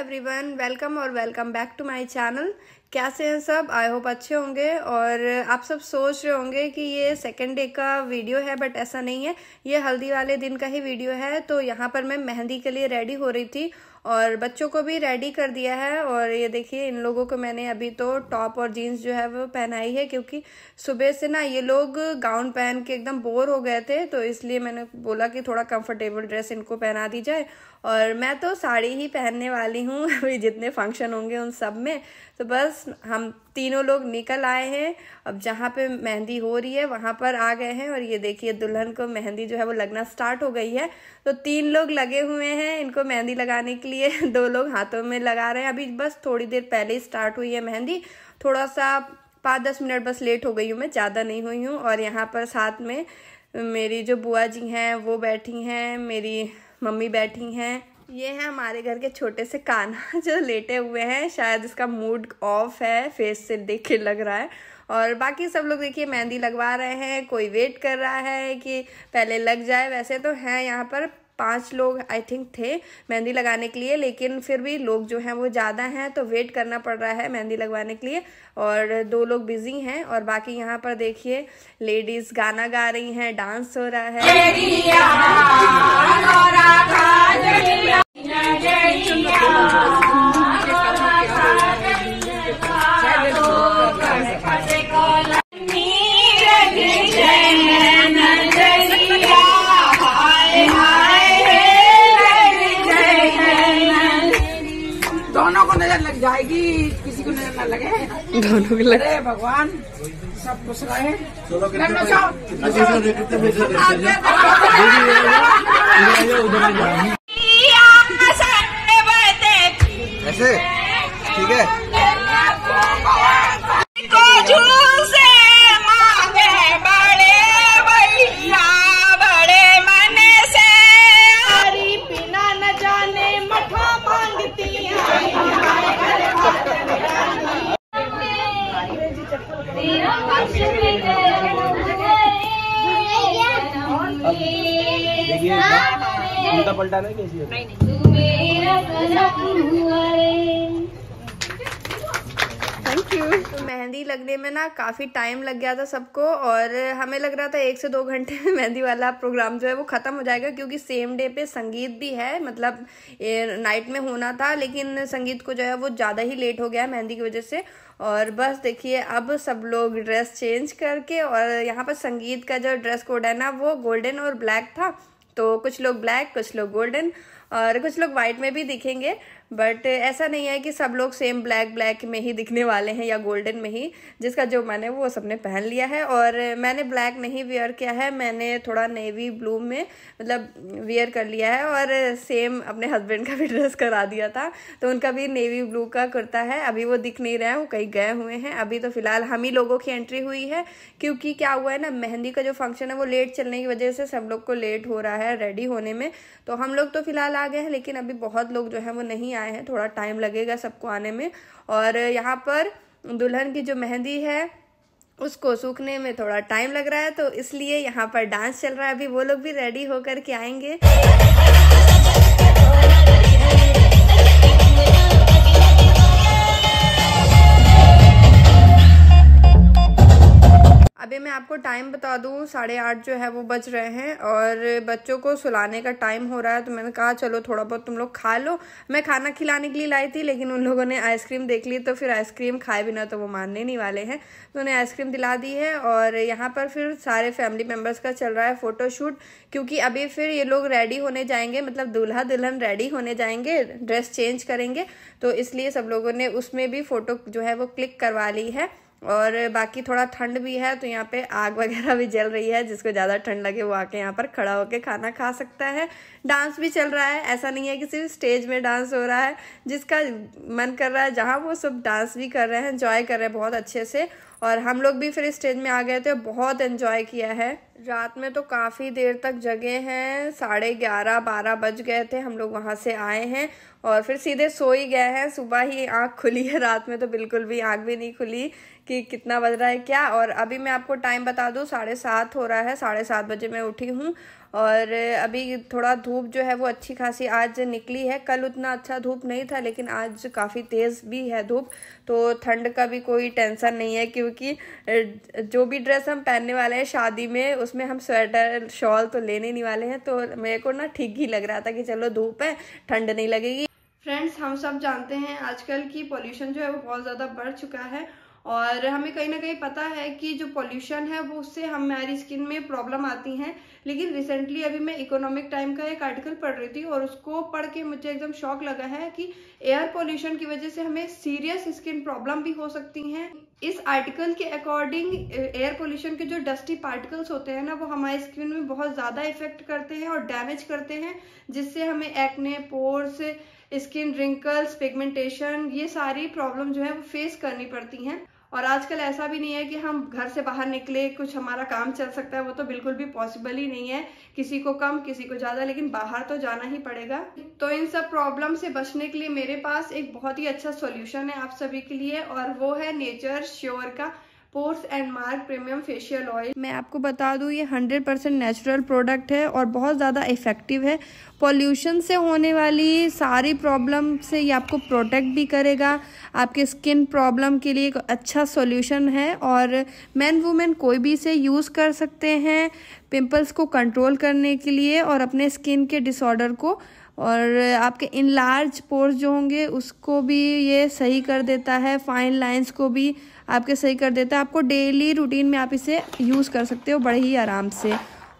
Everyone welcome और welcome back to my channel कैसे हैं सब आई होप अच्छे होंगे और आप सब सोच रहे होंगे कि ये सेकेंड डे का वीडियो है बट ऐसा नहीं है ये हल्दी वाले दिन का ही वीडियो है तो यहाँ पर मैं मेहंदी के लिए रेडी हो रही थी और बच्चों को भी रेडी कर दिया है और ये देखिए इन लोगों को मैंने अभी तो टॉप और जीन्स जो है वो पहनाई है क्योंकि सुबह से ना ये लोग गाउन पहन के एकदम बोर हो गए थे तो इसलिए मैंने बोला कि थोड़ा कंफर्टेबल ड्रेस इनको पहना दी जाए और मैं तो साड़ी ही पहनने वाली हूँ अभी जितने फंक्शन होंगे उन सब में तो बस हम तीनों लोग निकल आए हैं अब जहाँ पे मेहंदी हो रही है वहाँ पर आ गए हैं और ये देखिए दुल्हन को मेहंदी जो है वो लगना स्टार्ट हो गई है तो तीन लोग लगे हुए हैं इनको मेहंदी लगाने के लिए दो लोग हाथों में लगा रहे हैं अभी बस थोड़ी देर पहले ही स्टार्ट हुई है मेहंदी थोड़ा सा पाँच दस मिनट बस लेट हो गई हूँ मैं ज़्यादा नहीं हुई हूँ और यहाँ पर साथ में मेरी जो बुआ जी हैं वो बैठी हैं मेरी मम्मी बैठी हैं ये है हमारे घर के छोटे से काना जो लेटे हुए हैं शायद इसका मूड ऑफ है फेस से देख के लग रहा है और बाकी सब लोग देखिए मेहंदी लगवा रहे हैं कोई वेट कर रहा है कि पहले लग जाए वैसे तो हैं यहाँ पर पाँच लोग आई थिंक थे मेहंदी लगाने के लिए लेकिन फिर भी लोग जो हैं वो ज़्यादा हैं तो वेट करना पड़ रहा है मेहंदी लगवाने के लिए और दो लोग बिजी हैं और बाकी यहाँ पर देखिए लेडीज़ गाना गा रही हैं डांस हो रहा है भगवान सब कुछ रहे ऐसे ठीक है पलटा ना कैसी तो मेहंदी लगने में ना काफ़ी टाइम लग गया था सबको और हमें लग रहा था एक से दो घंटे में मेहंदी वाला प्रोग्राम जो है वो ख़त्म हो जाएगा क्योंकि सेम डे पे संगीत भी है मतलब नाइट में होना था लेकिन संगीत को जो है वो ज़्यादा ही लेट हो गया है मेहंदी की वजह से और बस देखिए अब सब लोग ड्रेस चेंज करके और यहाँ पर संगीत का जो ड्रेस कोड है ना वो गोल्डन और ब्लैक था तो कुछ लोग ब्लैक कुछ लोग गोल्डन और कुछ लोग व्हाइट में भी दिखेंगे बट ऐसा नहीं है कि सब लोग सेम ब्लैक ब्लैक में ही दिखने वाले हैं या गोल्डन में ही जिसका जो मन है वो सबने पहन लिया है और मैंने ब्लैक नहीं वेयर किया है मैंने थोड़ा नेवी ब्लू में मतलब वेयर कर लिया है और सेम अपने हस्बैंड का भी ड्रेस करा दिया था तो उनका भी नेवी ब्लू का कुर्ता है अभी वो दिख नहीं रहे हैं वो कहीं गए हुए हैं अभी तो फिलहाल हम ही लोगों की एंट्री हुई है क्योंकि क्या हुआ है ना मेहंदी का जो फंक्शन है वो लेट चलने की वजह से सब लोग को लेट हो रहा है रेडी होने में तो हम लोग तो फिलहाल आ गए हैं लेकिन अभी बहुत लोग जो है वो नहीं आए हैं थोड़ा टाइम लगेगा सबको आने में और यहाँ पर दुल्हन की जो मेहंदी है उसको सूखने में थोड़ा टाइम लग रहा है तो इसलिए यहाँ पर डांस चल रहा है अभी वो लोग भी रेडी होकर के आएंगे अभी मैं आपको टाइम बता दूँ साढ़े आठ जो है वो बज रहे हैं और बच्चों को सुलाने का टाइम हो रहा है तो मैंने कहा चलो थोड़ा बहुत तुम लोग खा लो मैं खाना खिलाने के लिए लाई थी लेकिन उन लोगों ने आइसक्रीम देख ली तो फिर आइसक्रीम खाए बिना तो वो मानने नहीं वाले हैं तो उन्हें आइसक्रीम दिला दी है और यहाँ पर फिर सारे फैमिली मेम्बर्स का चल रहा है फ़ोटोशूट क्योंकि अभी फिर ये लोग रेडी होने जाएंगे मतलब दूल्हा दुल्हन रेडी होने जाएंगे ड्रेस चेंज करेंगे तो इसलिए सब लोगों ने उसमें भी फ़ोटो जो है वो क्लिक करवा ली है और बाकी थोड़ा ठंड भी है तो यहाँ पे आग वगैरह भी जल रही है जिसको ज़्यादा ठंड लगे वो आके यहाँ पर खड़ा होकर खाना खा सकता है डांस भी चल रहा है ऐसा नहीं है कि सिर्फ स्टेज में डांस हो रहा है जिसका मन कर रहा है जहाँ वो सब डांस भी कर रहे हैं इंजॉय कर रहे हैं बहुत अच्छे से और हम लोग भी फिर स्टेज में आ गए थे बहुत इन्जॉय किया है रात में तो काफ़ी देर तक जगे हैं साढ़े ग्यारह बारह बज गए थे हम लोग वहाँ से आए हैं और फिर सीधे सो ही गए हैं सुबह ही आँख खुली है रात में तो बिल्कुल भी आँख भी नहीं खुली कि कितना बज रहा है क्या और अभी मैं आपको टाइम बता दूँ साढ़े सात हो रहा है साढ़े सात बजे मैं उठी हूँ और अभी थोड़ा धूप जो है वो अच्छी खासी आज निकली है कल उतना अच्छा धूप नहीं था लेकिन आज काफ़ी तेज़ भी है धूप तो ठंड का भी कोई टेंशन नहीं है क्योंकि जो भी ड्रेस हम पहनने वाले हैं शादी में उसमें हम स्वेटर शॉल तो लेने नहीं वाले हैं तो मेरे को ना ठीक ही लग रहा था कि चलो धूप है ठंड नहीं लगेगी फ्रेंड्स हम सब जानते हैं आजकल की पॉल्यूशन जो है वो बहुत ज़्यादा बढ़ चुका है और हमें कहीं ना कहीं पता है कि जो पॉल्यूशन है वो उससे हमारी स्किन में प्रॉब्लम आती हैं लेकिन रिसेंटली अभी मैं इकोनॉमिक टाइम का एक आर्टिकल पढ़ रही थी और उसको पढ़ के मुझे एकदम शौक लगा है कि एयर पॉल्यूशन की वजह से हमें सीरियस स्किन प्रॉब्लम भी हो सकती हैं इस आर्टिकल के अकॉर्डिंग एयर पोल्यूशन के जो डस्टी पार्टिकल्स होते हैं ना वो हमारी स्किन में बहुत ज़्यादा इफेक्ट करते हैं और डैमेज करते हैं जिससे हमें acne pores skin wrinkles pigmentation ये सारी प्रॉब्लम जो है वो फेस करनी पड़ती हैं और आजकल ऐसा भी नहीं है कि हम घर से बाहर निकले कुछ हमारा काम चल सकता है वो तो बिल्कुल भी पॉसिबल ही नहीं है किसी को कम किसी को ज़्यादा लेकिन बाहर तो जाना ही पड़ेगा तो इन सब प्रॉब्लम से बचने के लिए मेरे पास एक बहुत ही अच्छा सोल्यूशन है आप सभी के लिए और वो है नेचर श्योर का pores and mark premium facial oil मैं आपको बता दूँ ये 100 परसेंट नेचुरल प्रोडक्ट है और बहुत ज़्यादा इफ़ेक्टिव है पॉल्यूशन से होने वाली सारी प्रॉब्लम से ये आपको प्रोटेक्ट भी करेगा आपके स्किन प्रॉब्लम के लिए एक अच्छा सॉल्यूशन है और मैन वुमेन कोई भी इसे यूज़ कर सकते हैं पिंपल्स को कंट्रोल करने के लिए और अपने स्किन के डिसऑर्डर को और आपके इन लार्ज पोर्स जो होंगे उसको भी ये सही कर देता है फाइन लाइंस को भी आपके सही कर देता है आपको डेली रूटीन में आप इसे यूज़ कर सकते हो बड़े ही आराम से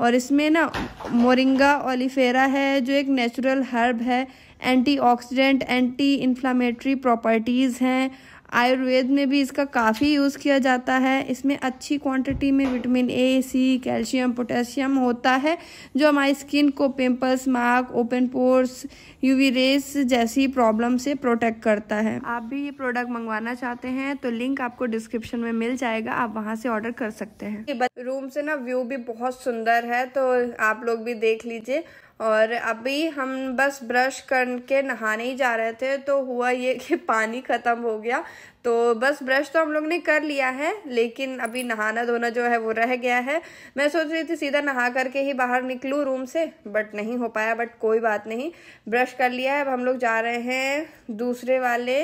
और इसमें ना मोरिंगा ओलीफेरा है जो एक नेचुरल हर्ब है एंटीऑक्सीडेंट एंटी इन्फ्लामेटरी प्रॉपर्टीज़ हैं आयुर्वेद में भी इसका काफ़ी यूज़ किया जाता है इसमें अच्छी क्वांटिटी में vitamin A C calcium potassium होता है जो हमारी स्किन को pimples mark open pores UV rays जैसी प्रॉब्लम से प्रोटेक्ट करता है आप भी ये प्रोडक्ट मंगवाना चाहते हैं तो लिंक आपको डिस्क्रिप्शन में मिल जाएगा आप वहाँ से ऑर्डर कर सकते हैं रूम से ना व्यू भी बहुत सुंदर है तो आप लोग भी देख लीजिए और अभी हम बस ब्रश करके नहाने ही जा रहे थे तो हुआ ये कि पानी ख़त्म हो गया तो बस ब्रश तो हम लोग ने कर लिया है लेकिन अभी नहाना धोना जो है वो रह गया है मैं सोच रही थी सीधा नहा करके ही बाहर निकलूँ रूम से बट नहीं हो पाया बट कोई बात नहीं ब्रश कर लिया है अब हम लोग जा रहे हैं दूसरे वाले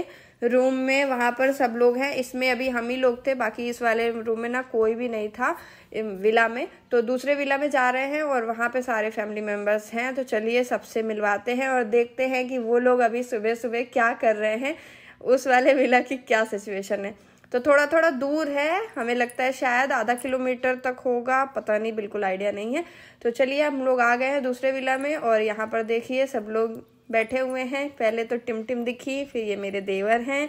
रूम में वहाँ पर सब लोग हैं इसमें अभी हम ही लोग थे बाकी इस वाले रूम में ना कोई भी नहीं था विला में तो दूसरे विला में जा रहे हैं और वहाँ पे सारे फैमिली मेम्बर्स हैं तो चलिए सबसे मिलवाते हैं और देखते हैं कि वो लोग अभी सुबह सुबह क्या कर रहे हैं उस वाले विला की क्या सिचुएशन है तो थोड़ा थोड़ा दूर है हमें लगता है शायद आधा किलोमीटर तक होगा पता नहीं बिल्कुल आइडिया नहीं है तो चलिए हम लोग आ गए हैं दूसरे विला में और यहाँ पर देखिए सब लोग बैठे हुए हैं पहले तो टिमटिम दिखी फिर ये मेरे देवर हैं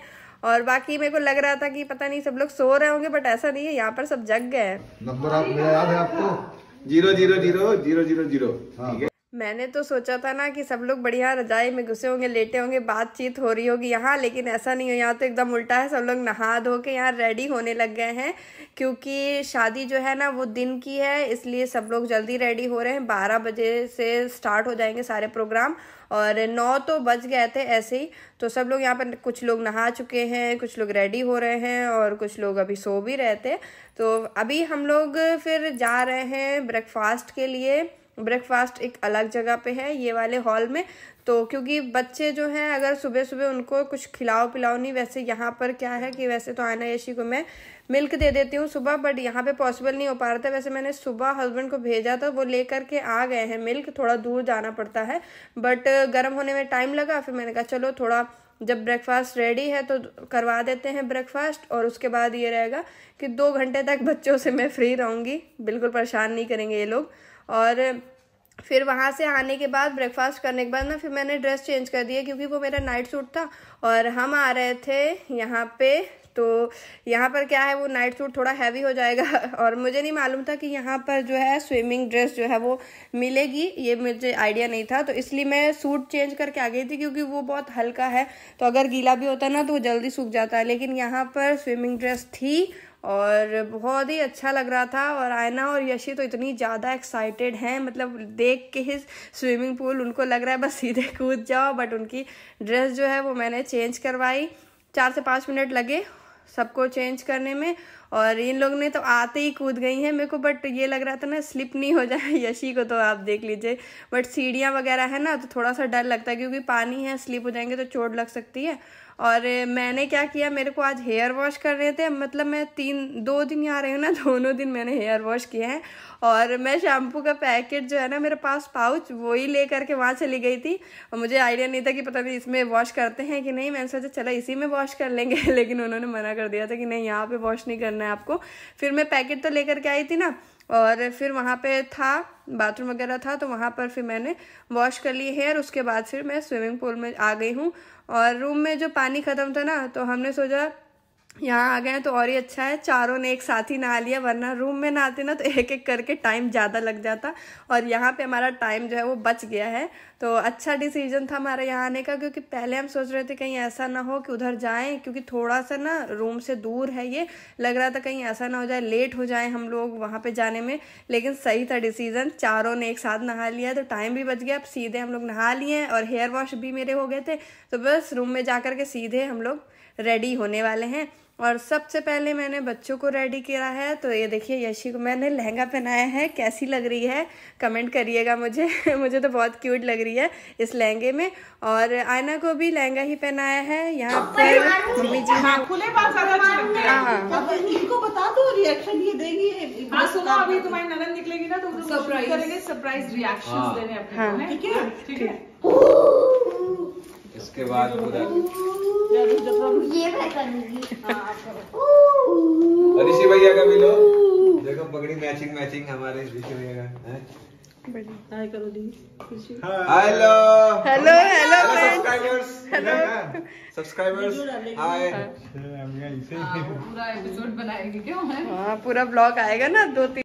और बाकी मेरे को लग रहा था कि पता नहीं सब लोग सो रहे होंगे बट ऐसा नहीं है यहाँ पर सब जग गए नंबर आप याद है आपको zero zero zero zero zero zero हाँ। मैंने तो सोचा था ना कि सब लोग बढ़िया रजाई में घुसे होंगे लेटे होंगे बातचीत हो रही होगी यहाँ लेकिन ऐसा नहीं हो यहाँ तो एकदम उल्टा है सब लोग नहा धो के यहाँ रेडी होने लग गए हैं क्योंकि शादी जो है ना वो दिन की है इसलिए सब लोग जल्दी रेडी हो रहे हैं बारह बजे से स्टार्ट हो जाएंगे सारे प्रोग्राम और नौ तो बज गए थे ऐसे ही तो सब लोग यहाँ पर कुछ लोग नहा चुके हैं कुछ लोग रेडी हो रहे हैं और कुछ लोग अभी सो भी रहे थे तो अभी हम लोग फिर जा रहे हैं ब्रेकफास्ट के लिए ब्रेकफास्ट एक अलग जगह पे है ये वाले हॉल में तो क्योंकि बच्चे जो हैं अगर सुबह सुबह उनको कुछ खिलाओ पिलाओ नहीं वैसे यहाँ पर क्या है कि वैसे तो आना यशी को मैं मिल्क दे देती हूँ सुबह बट यहाँ पे पॉसिबल नहीं हो पा रहा था वैसे मैंने सुबह हस्बैंड को भेजा था वो लेकर के आ गए हैं मिल्क थोड़ा दूर जाना पड़ता है बट गर्म होने में टाइम लगा फिर मैंने कहा चलो थोड़ा जब ब्रेकफास्ट रेडी है तो करवा देते हैं ब्रेकफास्ट और उसके बाद ये रहेगा कि दो घंटे तक बच्चों से मैं फ्री रहूँगी बिल्कुल परेशान नहीं करेंगे ये लोग और फिर वहाँ से आने के बाद ब्रेकफास्ट करने के बाद ना फिर मैंने ड्रेस चेंज कर दिया क्योंकि वो मेरा नाइट सूट था और हम आ रहे थे यहाँ पे तो यहाँ पर क्या है वो नाइट सूट थोड़ा हैवी हो जाएगा और मुझे नहीं मालूम था कि यहाँ पर जो है स्विमिंग ड्रेस जो है वो मिलेगी ये मुझे आइडिया नहीं था तो इसलिए मैं सूट चेंज करके आ गई थी क्योंकि वो बहुत हल्का है तो अगर गीला भी होता ना तो वो जल्दी सूख जाता है लेकिन यहाँ पर स्विमिंग ड्रेस थी और बहुत ही अच्छा लग रहा था और आयना और यशी तो इतनी ज़्यादा एक्साइटेड हैं मतलब देख के ही स्विमिंग पूल उनको लग रहा है बस सीधे कूद जाओ बट उनकी ड्रेस जो है वो मैंने चेंज करवाई चार से पाँच मिनट लगे सबको चेंज करने में और इन लोग ने तो आते ही कूद गई हैं मेरे को बट ये लग रहा था ना स्लिप नहीं हो जाए यशी को तो आप देख लीजिए बट सीढ़ियाँ वगैरह है ना तो थोड़ा सा डर लगता है क्योंकि पानी है स्लिप हो जाएंगे तो चोट लग सकती है और मैंने क्या किया मेरे को आज हेयर वॉश कर रहे थे मतलब मैं तीन दो दिन यहाँ रही हूँ ना दोनों दिन मैंने हेयर वॉश किए हैं और मैं शैम्पू का पैकेट जो है ना मेरे पास पाउच वो ही ले करके वहाँ चली गई थी और मुझे आइडिया नहीं था कि पता नहीं इसमें वॉश करते हैं कि नहीं मैंने सोचा चला इसी में वॉश कर लेंगे लेकिन उन्होंने मना कर दिया था कि नहीं यहाँ पर वॉश नहीं करना करना है आपको फिर मैं पैकेट तो लेकर के आई थी ना और फिर वहाँ पे था बाथरूम वगैरह था तो वहाँ पर फिर मैंने वॉश कर ली हेयर उसके बाद फिर मैं स्विमिंग पूल में आ गई हूँ और रूम में जो पानी ख़त्म था ना तो हमने सोचा यहाँ आ गए तो और ही अच्छा है चारों ने एक साथ ही नहा लिया वरना रूम में नहाते ना तो एक एक करके टाइम ज़्यादा लग जाता और यहाँ पे हमारा टाइम जो है वो बच गया है तो अच्छा डिसीजन था हमारे यहाँ आने का क्योंकि पहले हम सोच रहे थे कहीं ऐसा ना हो कि उधर जाएं क्योंकि थोड़ा सा ना रूम से दूर है ये लग रहा था कहीं ऐसा ना हो जाए लेट हो जाए हम लोग वहाँ पर जाने में लेकिन सही था डिसीज़न चारों ने एक साथ नहा लिया तो टाइम भी बच गया अब सीधे हम लोग नहा लिए और हेयर वॉश भी मेरे हो गए थे तो बस रूम में जा के सीधे हम लोग रेडी होने वाले हैं और सबसे पहले मैंने बच्चों को रेडी किया है तो ये देखिए यशी को मैंने लहंगा पहनाया है कैसी लग रही है कमेंट करिएगा मुझे मुझे तो बहुत क्यूट लग रही है इस लहंगे में और आयना को भी लहंगा ही पहनाया है यहाँ पर मम्मी जी हाँ खुले हाँ, हाँ, हाँ। बता दो रिएक्शन ये देगी अभी तुम्हारी ननद निकलेगी ना तो सरप्राइज रिएक्शन सरप्राइज देने ठीक है ठीक है इसके बाद और ऋषि भैया का भी लो हाँ। देखो पगड़ी मैचिंग मैचिंग हमारे ऋषि भैया का hi hello hello hello subscribers subscribers hi पूरा एपिसोड बनाएंगे क्यों हाँ, पूरा ब्लॉग आएगा ना दो तीन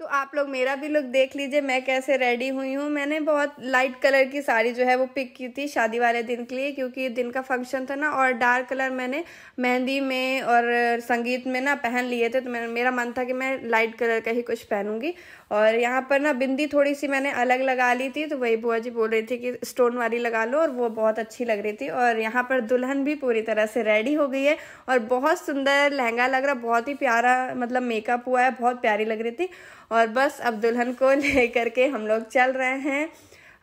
तो आप लोग मेरा भी लुक देख लीजिए मैं कैसे रेडी हुई हूँ मैंने बहुत लाइट कलर की साड़ी जो है वो पिक की थी शादी वाले दिन के लिए क्योंकि दिन का फंक्शन था ना और डार्क कलर मैंने मेहंदी में और संगीत में ना पहन लिए थे तो मैं मेरा मन था कि मैं लाइट कलर का ही कुछ पहनूंगी और यहाँ पर ना बिंदी थोड़ी सी मैंने अलग लगा ली थी तो वही बुआ जी बोल रही थी कि स्टोन वाली लगा लो और वो बहुत अच्छी लग रही थी और यहाँ पर दुल्हन भी पूरी तरह से रेडी हो गई है और बहुत सुंदर लहंगा लग रहा बहुत ही प्यारा मतलब मेकअप हुआ है बहुत प्यारी लग रही थी और बस अब दुल्हन को ले करके हम लोग चल रहे हैं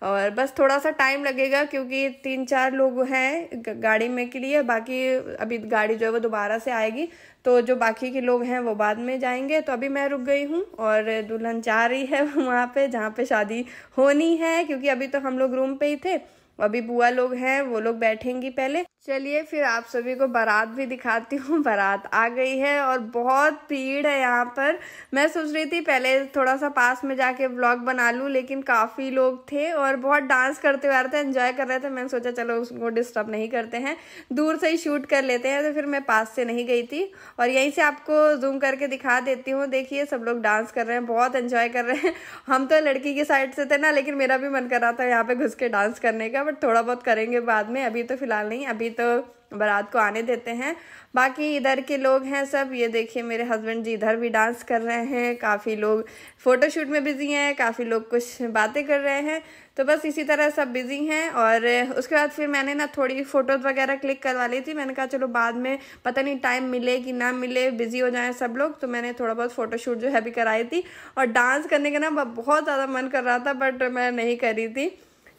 और बस थोड़ा सा टाइम लगेगा क्योंकि तीन चार लोग हैं गाड़ी में के लिए बाकी अभी गाड़ी जो है वो दोबारा से आएगी तो जो बाकी के लोग हैं वो बाद में जाएंगे तो अभी मैं रुक गई हूँ और दुल्हन जा रही है वहाँ पे जहाँ पे शादी होनी है क्योंकि अभी तो हम लोग रूम पे ही थे अभी बुआ लोग हैं वो लोग बैठेंगी पहले चलिए फिर आप सभी को बारात भी दिखाती हूँ बारात आ गई है और बहुत भीड़ है यहाँ पर मैं सोच रही थी पहले थोड़ा सा पास में जाके व्लॉग बना लूँ लेकिन काफ़ी लोग थे और बहुत डांस करते हुए आ रहे थे एंजॉय कर रहे थे मैंने सोचा चलो उसको डिस्टर्ब नहीं करते हैं दूर से ही शूट कर लेते हैं तो फिर मैं पास से नहीं गई थी और यहीं से आपको जूम करके दिखा देती हूँ देखिए सब लोग डांस कर रहे हैं बहुत इन्जॉय कर रहे हैं हम तो लड़की की साइड से थे ना लेकिन मेरा भी मन कर रहा था यहाँ पर घुस के डांस करने का बट थोड़ा बहुत करेंगे बाद में अभी तो फिलहाल नहीं अभी तो बारात को आने देते हैं बाकी इधर के लोग हैं सब ये देखिए मेरे हस्बैंड जी इधर भी डांस कर रहे हैं काफ़ी लोग फ़ोटोशूट में बिज़ी हैं काफ़ी लोग कुछ बातें कर रहे हैं तो बस इसी तरह सब बिज़ी हैं और उसके बाद फिर मैंने ना थोड़ी फ़ोटोज़ वगैरह क्लिक करवा ली थी मैंने कहा चलो बाद में पता नहीं टाइम मिले कि ना मिले बिज़ी हो जाए सब लोग तो मैंने थोड़ा बहुत फ़ोटोशूट जो है भी कराई थी और डांस करने का ना बहुत ज़्यादा मन कर रहा था बट मैं नहीं करी थी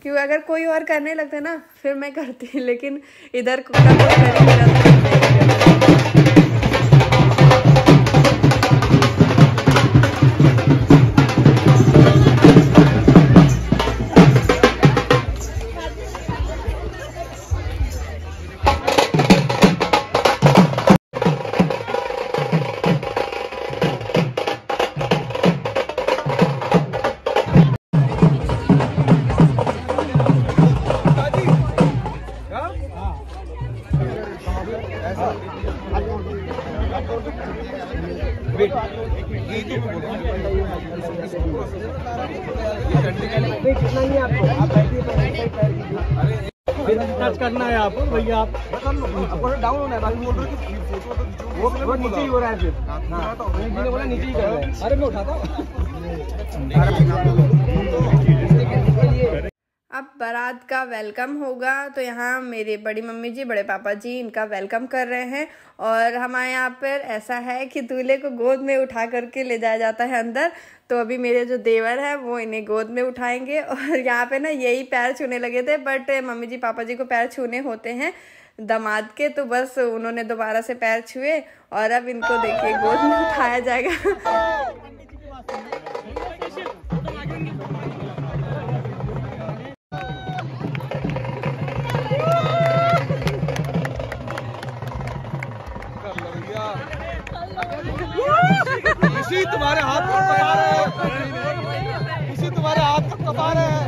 क्योंकि अगर कोई और करने लगता ना फिर मैं करती लेकिन इधर कोई कर ही मेरा मतलब, तो वो वो नीचे ही हो रहा है फिर हाँ। तो बोला नीचे ही तो कर रहा है अरे मैं उठाता अब बारात का वेलकम होगा तो यहाँ मेरे बड़ी मम्मी जी बड़े पापा जी इनका वेलकम कर रहे हैं और हमारे यहाँ पर ऐसा है कि दूल्हे को गोद में उठा करके ले जाया जाता है अंदर तो अभी मेरे जो देवर है वो इन्हें गोद में उठाएंगे और यहाँ पे ना यही पैर छूने लगे थे बट मम्मी जी पापा जी को पैर छूने होते हैं दमाद के तो बस उन्होंने दोबारा से पैर छुए और अब इनको देखिए गोद में उठाया जाएगा इसी तुम्हारे हाथ पर कपा रहे हैं तुम्हारे हाथ तक कपा रहे हैं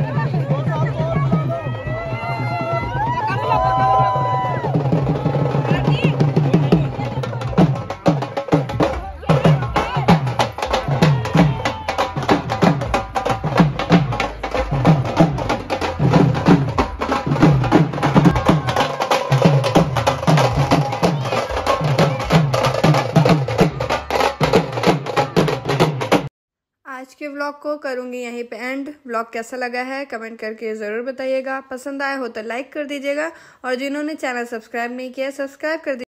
ब्लॉग को करूंगी यहीं पे एंड ब्लॉग कैसा लगा है कमेंट करके ज़रूर बताइएगा पसंद आया हो तो लाइक कर दीजिएगा और जिन्होंने चैनल सब्सक्राइब नहीं किया सब्सक्राइब कर